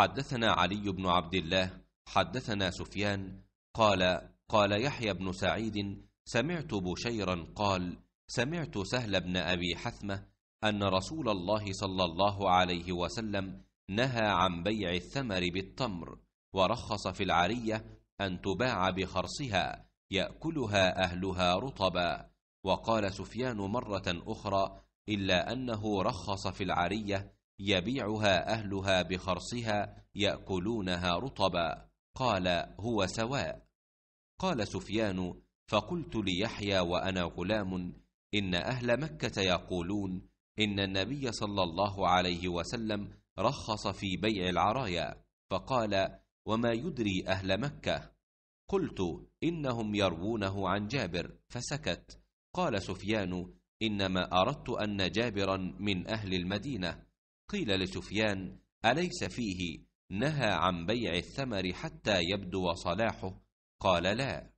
حدثنا علي بن عبد الله حدثنا سفيان قال قال يحيى بن سعيد سمعت بشيرا قال سمعت سهل بن ابي حثمه ان رسول الله صلى الله عليه وسلم نهى عن بيع الثمر بالتمر ورخص في العريه ان تباع بخرصها ياكلها اهلها رطبا وقال سفيان مره اخرى الا انه رخص في العريه يبيعها أهلها بخرصها يأكلونها رطبا قال هو سواء قال سفيان فقلت ليحيى وأنا غلام إن أهل مكة يقولون إن النبي صلى الله عليه وسلم رخص في بيع العرايا فقال وما يدري أهل مكة قلت إنهم يروونه عن جابر فسكت قال سفيان إنما أردت أن جابرا من أهل المدينة قيل لسفيان أليس فيه نهى عن بيع الثمر حتى يبدو صلاحه قال لا